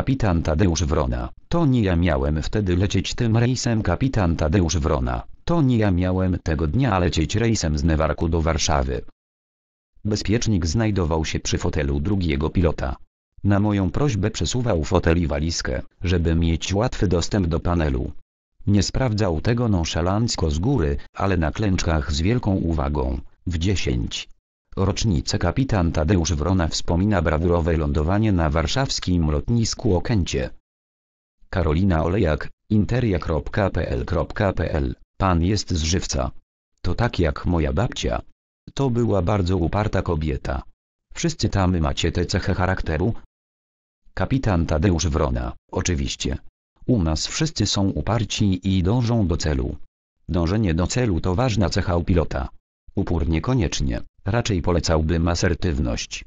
kapitan Tadeusz Wrona. To nie ja miałem wtedy lecieć tym rejsem kapitan Tadeusz Wrona. To nie ja miałem tego dnia lecieć rejsem z Newarku do Warszawy. Bezpiecznik znajdował się przy fotelu drugiego pilota. Na moją prośbę przesuwał fotel i walizkę, żeby mieć łatwy dostęp do panelu. Nie sprawdzał tego nonszalancko z góry, ale na klęczkach z wielką uwagą. W dziesięć, rocznicę kapitan Tadeusz Wrona wspomina brawurowe lądowanie na warszawskim lotnisku Okęcie. Karolina Olejak, interia.pl.pl, pan jest z żywca. To tak jak moja babcia. To była bardzo uparta kobieta. Wszyscy tamy macie te cechy charakteru? Kapitan Tadeusz Wrona, oczywiście. U nas wszyscy są uparci i dążą do celu. Dążenie do celu to ważna cecha u pilota. Upór niekoniecznie. Raczej polecałbym asertywność.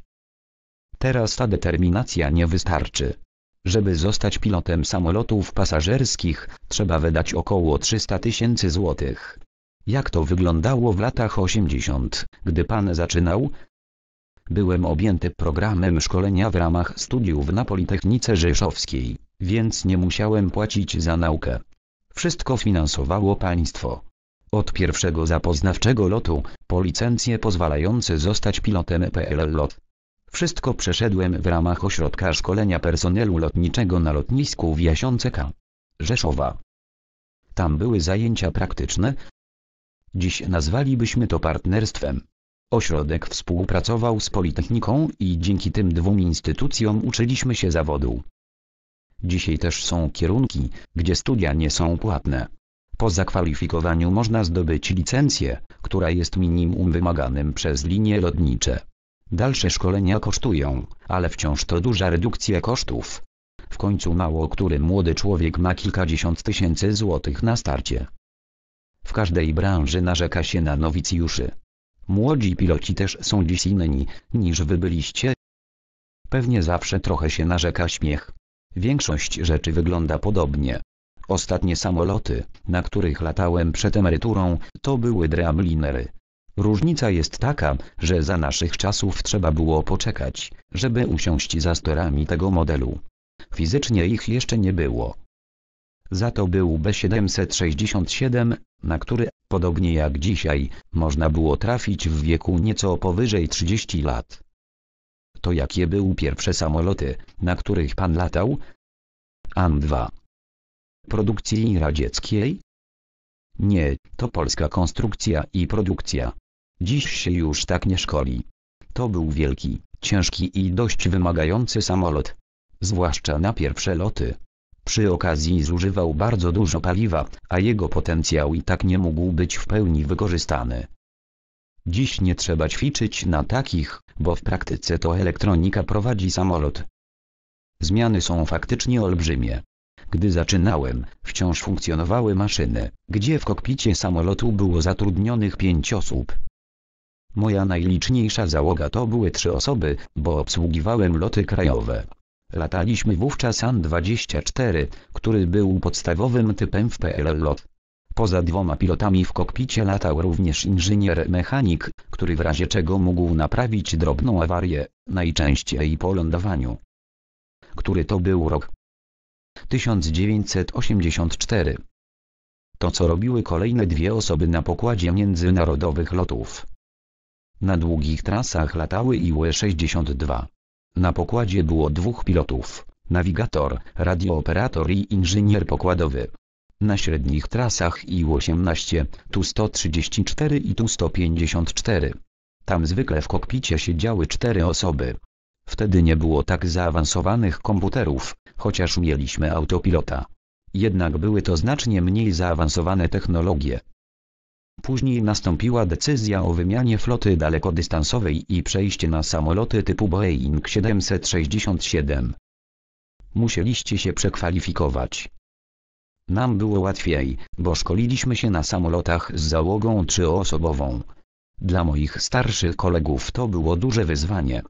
Teraz ta determinacja nie wystarczy. Żeby zostać pilotem samolotów pasażerskich, trzeba wydać około 300 tysięcy złotych. Jak to wyglądało w latach 80., gdy pan zaczynał? Byłem objęty programem szkolenia w ramach studiów na Politechnice Rzeszowskiej, więc nie musiałem płacić za naukę. Wszystko finansowało państwo. Od pierwszego zapoznawczego lotu, po licencję pozwalające zostać pilotem PLL LOT. Wszystko przeszedłem w ramach ośrodka szkolenia personelu lotniczego na lotnisku w Jasiąceka. Rzeszowa. Tam były zajęcia praktyczne. Dziś nazwalibyśmy to partnerstwem. Ośrodek współpracował z Politechniką i dzięki tym dwóm instytucjom uczyliśmy się zawodu. Dzisiaj też są kierunki, gdzie studia nie są płatne. Po zakwalifikowaniu można zdobyć licencję, która jest minimum wymaganym przez linie lotnicze. Dalsze szkolenia kosztują, ale wciąż to duża redukcja kosztów. W końcu mało który młody człowiek ma kilkadziesiąt tysięcy złotych na starcie. W każdej branży narzeka się na nowicjuszy. Młodzi piloci też są dziś inni, niż wy byliście. Pewnie zawsze trochę się narzeka śmiech. Większość rzeczy wygląda podobnie. Ostatnie samoloty, na których latałem przed emeryturą, to były Dreamlinery. Różnica jest taka, że za naszych czasów trzeba było poczekać, żeby usiąść za sterami tego modelu. Fizycznie ich jeszcze nie było. Za to był B767, na który, podobnie jak dzisiaj, można było trafić w wieku nieco powyżej 30 lat. To jakie były pierwsze samoloty, na których pan latał? AN-2 produkcji radzieckiej? Nie, to polska konstrukcja i produkcja. Dziś się już tak nie szkoli. To był wielki, ciężki i dość wymagający samolot. Zwłaszcza na pierwsze loty. Przy okazji zużywał bardzo dużo paliwa, a jego potencjał i tak nie mógł być w pełni wykorzystany. Dziś nie trzeba ćwiczyć na takich, bo w praktyce to elektronika prowadzi samolot. Zmiany są faktycznie olbrzymie. Gdy zaczynałem, wciąż funkcjonowały maszyny, gdzie w kokpicie samolotu było zatrudnionych pięć osób. Moja najliczniejsza załoga to były trzy osoby, bo obsługiwałem loty krajowe. Lataliśmy wówczas AN-24, który był podstawowym typem w PLL lot. Poza dwoma pilotami w kokpicie latał również inżynier mechanik, który w razie czego mógł naprawić drobną awarię, najczęściej po lądowaniu. Który to był rok? 1984. To co robiły kolejne dwie osoby na pokładzie międzynarodowych lotów. Na długich trasach latały IW-62. Na pokładzie było dwóch pilotów, nawigator, radiooperator i inżynier pokładowy. Na średnich trasach IU-18, Tu-134 i Tu-154. Tam zwykle w kokpicie siedziały cztery osoby. Wtedy nie było tak zaawansowanych komputerów, chociaż mieliśmy autopilota. Jednak były to znacznie mniej zaawansowane technologie. Później nastąpiła decyzja o wymianie floty dalekodystansowej i przejście na samoloty typu Boeing 767. Musieliście się przekwalifikować. Nam było łatwiej, bo szkoliliśmy się na samolotach z załogą trzyosobową. Dla moich starszych kolegów to było duże wyzwanie.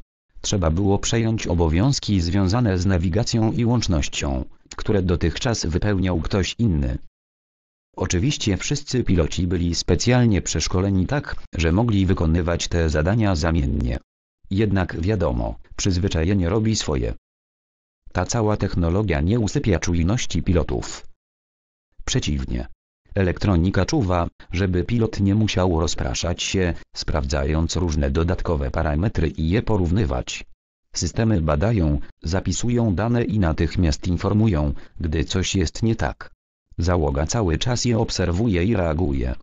Trzeba było przejąć obowiązki związane z nawigacją i łącznością, które dotychczas wypełniał ktoś inny. Oczywiście wszyscy piloci byli specjalnie przeszkoleni tak, że mogli wykonywać te zadania zamiennie. Jednak wiadomo, przyzwyczajenie robi swoje. Ta cała technologia nie usypia czujności pilotów. Przeciwnie, Elektronika czuwa, żeby pilot nie musiał rozpraszać się, sprawdzając różne dodatkowe parametry i je porównywać. Systemy badają, zapisują dane i natychmiast informują, gdy coś jest nie tak. Załoga cały czas je obserwuje i reaguje.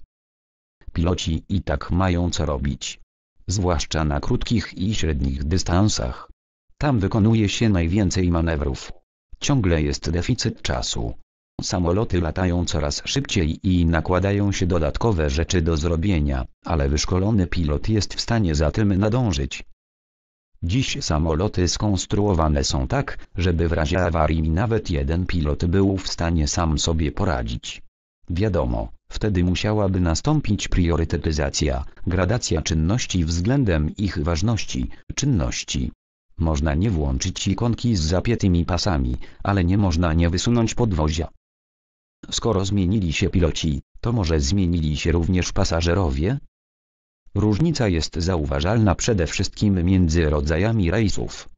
Piloci i tak mają co robić. Zwłaszcza na krótkich i średnich dystansach. Tam wykonuje się najwięcej manewrów. Ciągle jest deficyt czasu. Samoloty latają coraz szybciej i nakładają się dodatkowe rzeczy do zrobienia, ale wyszkolony pilot jest w stanie za tym nadążyć. Dziś samoloty skonstruowane są tak, żeby w razie awarii nawet jeden pilot był w stanie sam sobie poradzić. Wiadomo, wtedy musiałaby nastąpić priorytetyzacja, gradacja czynności względem ich ważności, czynności. Można nie włączyć ikonki z zapiętymi pasami, ale nie można nie wysunąć podwozia. Skoro zmienili się piloci, to może zmienili się również pasażerowie? Różnica jest zauważalna przede wszystkim między rodzajami rejsów.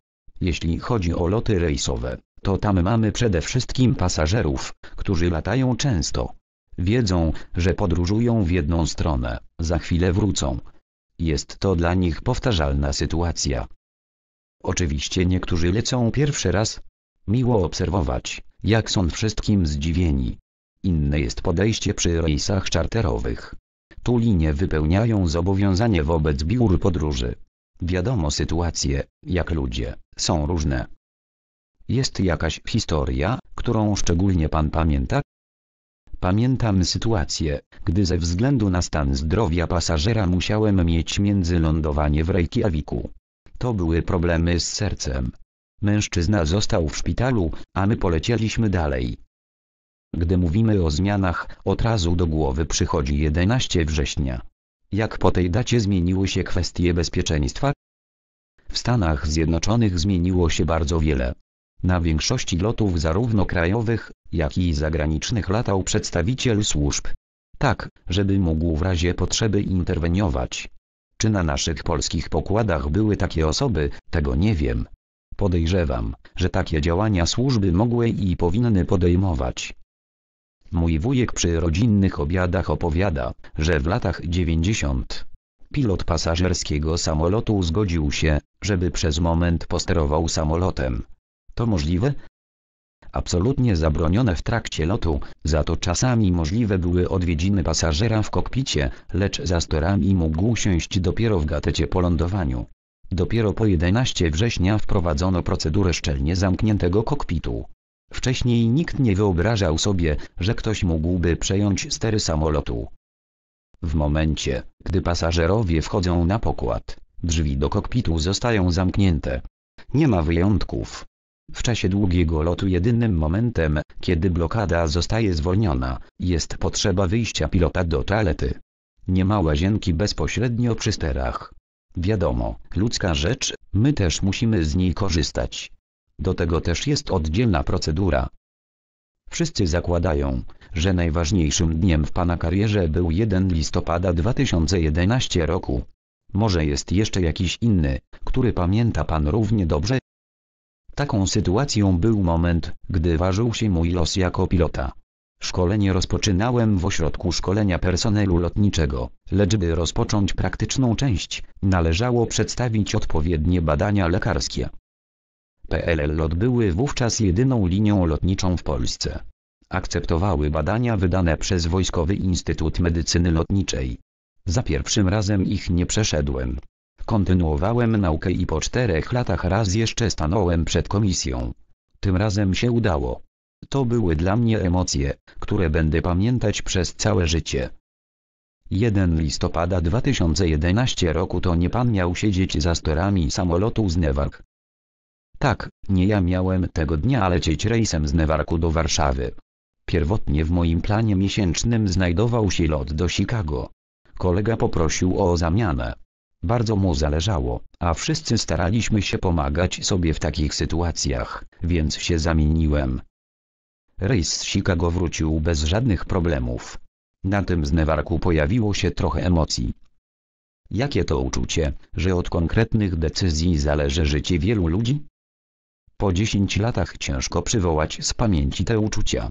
Jeśli chodzi o loty rejsowe, to tam mamy przede wszystkim pasażerów, którzy latają często. Wiedzą, że podróżują w jedną stronę, za chwilę wrócą. Jest to dla nich powtarzalna sytuacja. Oczywiście niektórzy lecą pierwszy raz. Miło obserwować, jak są wszystkim zdziwieni, inne jest podejście przy rejsach czarterowych. Tu linie wypełniają zobowiązanie wobec biur podróży. Wiadomo sytuacje, jak ludzie, są różne. Jest jakaś historia, którą szczególnie pan pamięta? Pamiętam sytuację, gdy ze względu na stan zdrowia pasażera musiałem mieć międzylądowanie w Reykjaviku. To były problemy z sercem. Mężczyzna został w szpitalu, a my polecieliśmy dalej. Gdy mówimy o zmianach, od razu do głowy przychodzi 11 września. Jak po tej dacie zmieniły się kwestie bezpieczeństwa? W Stanach Zjednoczonych zmieniło się bardzo wiele. Na większości lotów zarówno krajowych, jak i zagranicznych latał przedstawiciel służb. Tak, żeby mógł w razie potrzeby interweniować. Czy na naszych polskich pokładach były takie osoby, tego nie wiem. Podejrzewam, że takie działania służby mogły i powinny podejmować. Mój wujek przy rodzinnych obiadach opowiada, że w latach 90. pilot pasażerskiego samolotu zgodził się, żeby przez moment posterował samolotem. To możliwe? Absolutnie zabronione w trakcie lotu, za to czasami możliwe były odwiedziny pasażera w kokpicie, lecz za sterami mógł siąść dopiero w gatecie po lądowaniu. Dopiero po 11 września wprowadzono procedurę szczelnie zamkniętego kokpitu. Wcześniej nikt nie wyobrażał sobie, że ktoś mógłby przejąć stery samolotu. W momencie, gdy pasażerowie wchodzą na pokład, drzwi do kokpitu zostają zamknięte. Nie ma wyjątków. W czasie długiego lotu jedynym momentem, kiedy blokada zostaje zwolniona, jest potrzeba wyjścia pilota do toalety. Nie ma łazienki bezpośrednio przy sterach. Wiadomo, ludzka rzecz, my też musimy z niej korzystać. Do tego też jest oddzielna procedura. Wszyscy zakładają, że najważniejszym dniem w pana karierze był 1 listopada 2011 roku. Może jest jeszcze jakiś inny, który pamięta pan równie dobrze? Taką sytuacją był moment, gdy ważył się mój los jako pilota. Szkolenie rozpoczynałem w ośrodku szkolenia personelu lotniczego, lecz by rozpocząć praktyczną część, należało przedstawić odpowiednie badania lekarskie. PLL-LOT były wówczas jedyną linią lotniczą w Polsce. Akceptowały badania wydane przez Wojskowy Instytut Medycyny Lotniczej. Za pierwszym razem ich nie przeszedłem. Kontynuowałem naukę i po czterech latach raz jeszcze stanąłem przed komisją. Tym razem się udało. To były dla mnie emocje, które będę pamiętać przez całe życie. 1 listopada 2011 roku to nie pan miał siedzieć za sterami samolotu z Newak. Tak, nie ja miałem tego dnia lecieć rejsem z Newarku do Warszawy. Pierwotnie w moim planie miesięcznym znajdował się lot do Chicago. Kolega poprosił o zamianę. Bardzo mu zależało, a wszyscy staraliśmy się pomagać sobie w takich sytuacjach, więc się zamieniłem. Rejs z Chicago wrócił bez żadnych problemów. Na tym znewarku pojawiło się trochę emocji. Jakie to uczucie, że od konkretnych decyzji zależy życie wielu ludzi? Po dziesięć latach ciężko przywołać z pamięci te uczucia.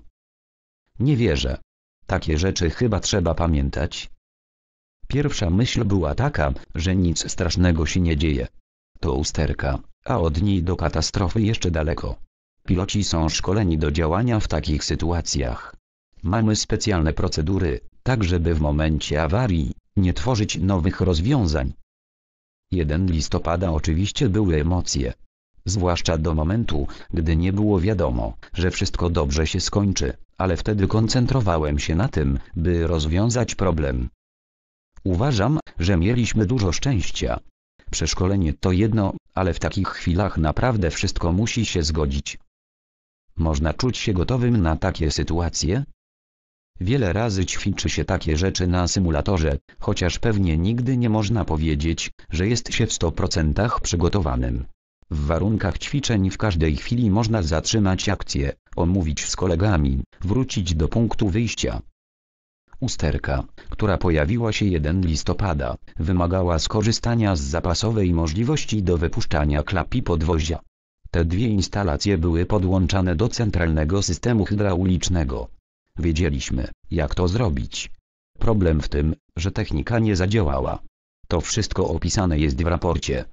Nie wierzę. Takie rzeczy chyba trzeba pamiętać. Pierwsza myśl była taka, że nic strasznego się nie dzieje. To usterka, a od niej do katastrofy jeszcze daleko. Piloci są szkoleni do działania w takich sytuacjach. Mamy specjalne procedury, tak żeby w momencie awarii nie tworzyć nowych rozwiązań. 1 listopada oczywiście były emocje, zwłaszcza do momentu, gdy nie było wiadomo, że wszystko dobrze się skończy, ale wtedy koncentrowałem się na tym, by rozwiązać problem. Uważam, że mieliśmy dużo szczęścia. Przeszkolenie to jedno, ale w takich chwilach naprawdę wszystko musi się zgodzić. Można czuć się gotowym na takie sytuacje? Wiele razy ćwiczy się takie rzeczy na symulatorze, chociaż pewnie nigdy nie można powiedzieć, że jest się w 100% przygotowanym. W warunkach ćwiczeń w każdej chwili można zatrzymać akcję, omówić z kolegami, wrócić do punktu wyjścia. Usterka, która pojawiła się 1 listopada, wymagała skorzystania z zapasowej możliwości do wypuszczania klapi podwozia. Te dwie instalacje były podłączane do centralnego systemu hydraulicznego. Wiedzieliśmy, jak to zrobić. Problem w tym, że technika nie zadziałała. To wszystko opisane jest w raporcie.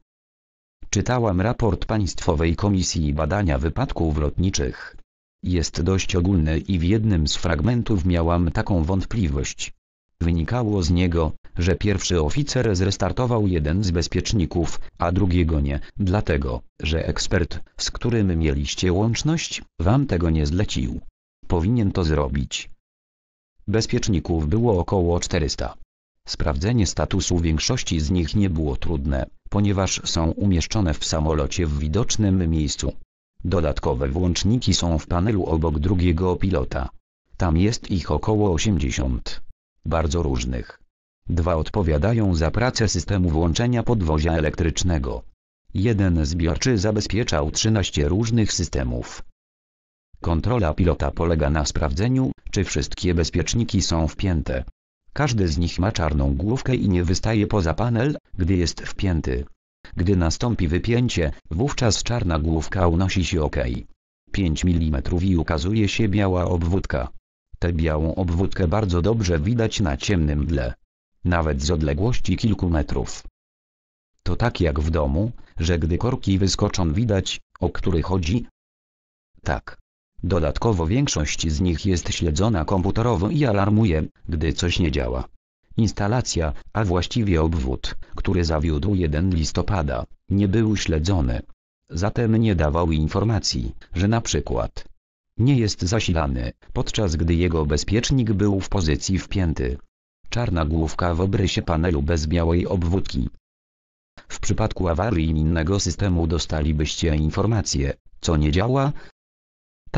Czytałam raport Państwowej Komisji Badania Wypadków Lotniczych. Jest dość ogólny i w jednym z fragmentów miałam taką wątpliwość. Wynikało z niego, że pierwszy oficer zrestartował jeden z bezpieczników, a drugiego nie, dlatego, że ekspert, z którym mieliście łączność, wam tego nie zlecił. Powinien to zrobić. Bezpieczników było około 400. Sprawdzenie statusu większości z nich nie było trudne ponieważ są umieszczone w samolocie w widocznym miejscu. Dodatkowe włączniki są w panelu obok drugiego pilota. Tam jest ich około 80. Bardzo różnych. Dwa odpowiadają za pracę systemu włączenia podwozia elektrycznego. Jeden zbiorczy zabezpieczał 13 różnych systemów. Kontrola pilota polega na sprawdzeniu, czy wszystkie bezpieczniki są wpięte. Każdy z nich ma czarną główkę i nie wystaje poza panel, gdy jest wpięty. Gdy nastąpi wypięcie, wówczas czarna główka unosi się ok. 5 mm i ukazuje się biała obwódka. Tę białą obwódkę bardzo dobrze widać na ciemnym dle. Nawet z odległości kilku metrów. To tak jak w domu, że gdy korki wyskoczą widać, o który chodzi? Tak. Dodatkowo większość z nich jest śledzona komputerowo i alarmuje, gdy coś nie działa. Instalacja, a właściwie obwód, który zawiódł 1 listopada, nie był śledzony. Zatem nie dawał informacji, że na przykład nie jest zasilany, podczas gdy jego bezpiecznik był w pozycji wpięty. Czarna główka w obrysie panelu bez białej obwódki. W przypadku awarii innego systemu dostalibyście informację, co nie działa,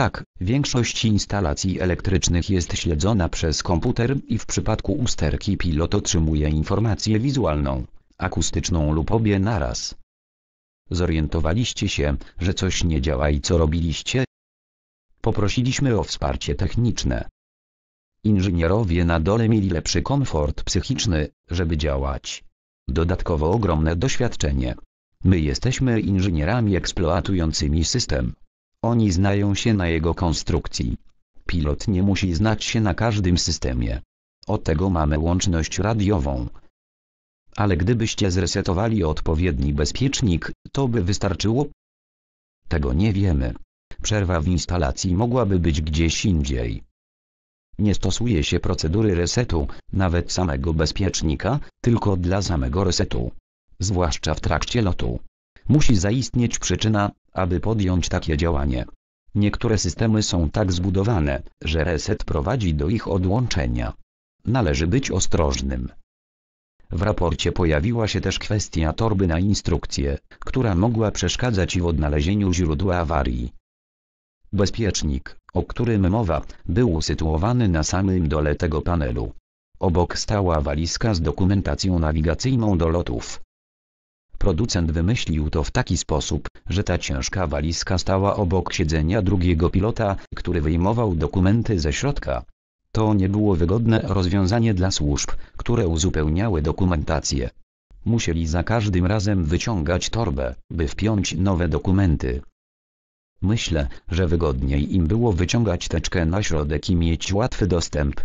tak, większość instalacji elektrycznych jest śledzona przez komputer i w przypadku usterki pilot otrzymuje informację wizualną, akustyczną lub obie naraz. Zorientowaliście się, że coś nie działa i co robiliście? Poprosiliśmy o wsparcie techniczne. Inżynierowie na dole mieli lepszy komfort psychiczny, żeby działać. Dodatkowo ogromne doświadczenie. My jesteśmy inżynierami eksploatującymi system, oni znają się na jego konstrukcji. Pilot nie musi znać się na każdym systemie. O tego mamy łączność radiową. Ale gdybyście zresetowali odpowiedni bezpiecznik, to by wystarczyło? Tego nie wiemy. Przerwa w instalacji mogłaby być gdzieś indziej. Nie stosuje się procedury resetu, nawet samego bezpiecznika, tylko dla samego resetu. Zwłaszcza w trakcie lotu. Musi zaistnieć przyczyna, aby podjąć takie działanie. Niektóre systemy są tak zbudowane, że reset prowadzi do ich odłączenia. Należy być ostrożnym. W raporcie pojawiła się też kwestia torby na instrukcję, która mogła przeszkadzać w odnalezieniu źródła awarii. Bezpiecznik, o którym mowa, był usytuowany na samym dole tego panelu. Obok stała walizka z dokumentacją nawigacyjną do lotów. Producent wymyślił to w taki sposób, że ta ciężka walizka stała obok siedzenia drugiego pilota, który wyjmował dokumenty ze środka. To nie było wygodne rozwiązanie dla służb, które uzupełniały dokumentację. Musieli za każdym razem wyciągać torbę, by wpiąć nowe dokumenty. Myślę, że wygodniej im było wyciągać teczkę na środek i mieć łatwy dostęp,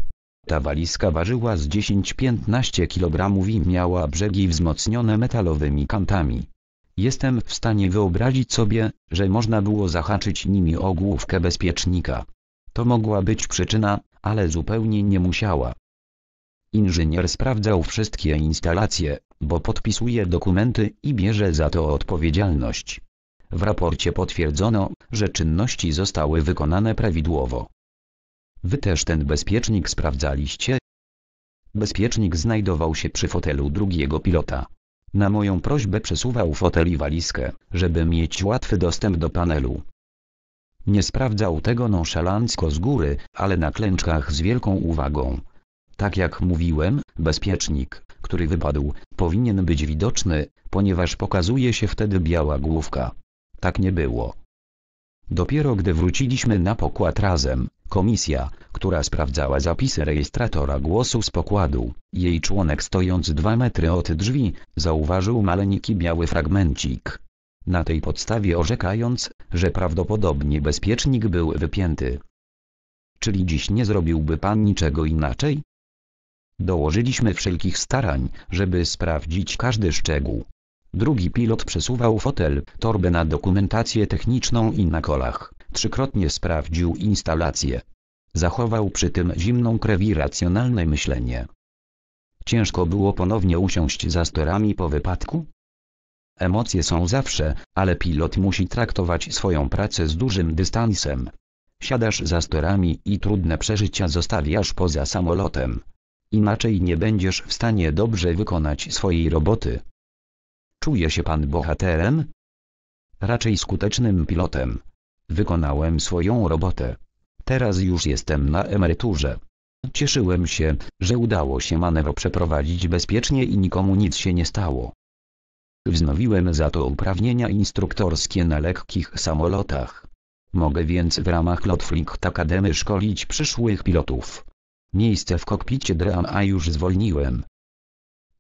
ta walizka ważyła z 10-15 kg i miała brzegi wzmocnione metalowymi kantami. Jestem w stanie wyobrazić sobie, że można było zahaczyć nimi o główkę bezpiecznika. To mogła być przyczyna, ale zupełnie nie musiała. Inżynier sprawdzał wszystkie instalacje, bo podpisuje dokumenty i bierze za to odpowiedzialność. W raporcie potwierdzono, że czynności zostały wykonane prawidłowo. Wy też ten bezpiecznik sprawdzaliście? Bezpiecznik znajdował się przy fotelu drugiego pilota. Na moją prośbę przesuwał fotel i walizkę, żeby mieć łatwy dostęp do panelu. Nie sprawdzał tego nonszalancko z góry, ale na klęczkach z wielką uwagą. Tak jak mówiłem, bezpiecznik, który wypadł, powinien być widoczny, ponieważ pokazuje się wtedy biała główka. Tak nie było. Dopiero gdy wróciliśmy na pokład razem, Komisja, która sprawdzała zapisy rejestratora głosu z pokładu, jej członek stojąc dwa metry od drzwi, zauważył maleńki biały fragmencik. Na tej podstawie orzekając, że prawdopodobnie bezpiecznik był wypięty. Czyli dziś nie zrobiłby pan niczego inaczej? Dołożyliśmy wszelkich starań, żeby sprawdzić każdy szczegół. Drugi pilot przesuwał fotel, torbę na dokumentację techniczną i na kolach, Trzykrotnie sprawdził instalację. Zachował przy tym zimną krew i racjonalne myślenie. Ciężko było ponownie usiąść za sterami po wypadku? Emocje są zawsze, ale pilot musi traktować swoją pracę z dużym dystansem. Siadasz za sterami i trudne przeżycia zostawiasz poza samolotem. Inaczej nie będziesz w stanie dobrze wykonać swojej roboty. Czuje się pan bohaterem? Raczej skutecznym pilotem. Wykonałem swoją robotę. Teraz już jestem na emeryturze. Cieszyłem się, że udało się manewr przeprowadzić bezpiecznie i nikomu nic się nie stało. Wznowiłem za to uprawnienia instruktorskie na lekkich samolotach. Mogę więc w ramach Lotflight Akademy szkolić przyszłych pilotów. Miejsce w kokpicie DRAMA już zwolniłem.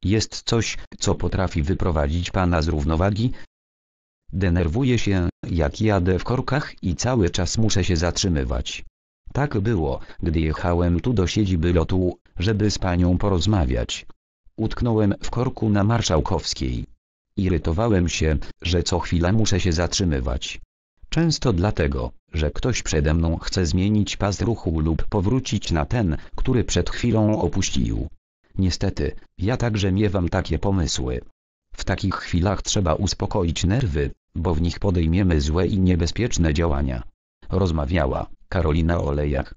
Jest coś, co potrafi wyprowadzić pana z równowagi, Denerwuję się, jak jadę w korkach i cały czas muszę się zatrzymywać. Tak było, gdy jechałem tu do siedziby lotu, żeby z panią porozmawiać. Utknąłem w korku na Marszałkowskiej. Irytowałem się, że co chwila muszę się zatrzymywać. Często dlatego, że ktoś przede mną chce zmienić pas ruchu lub powrócić na ten, który przed chwilą opuścił. Niestety, ja także miewam takie pomysły. W takich chwilach trzeba uspokoić nerwy, bo w nich podejmiemy złe i niebezpieczne działania. Rozmawiała Karolina Olejach.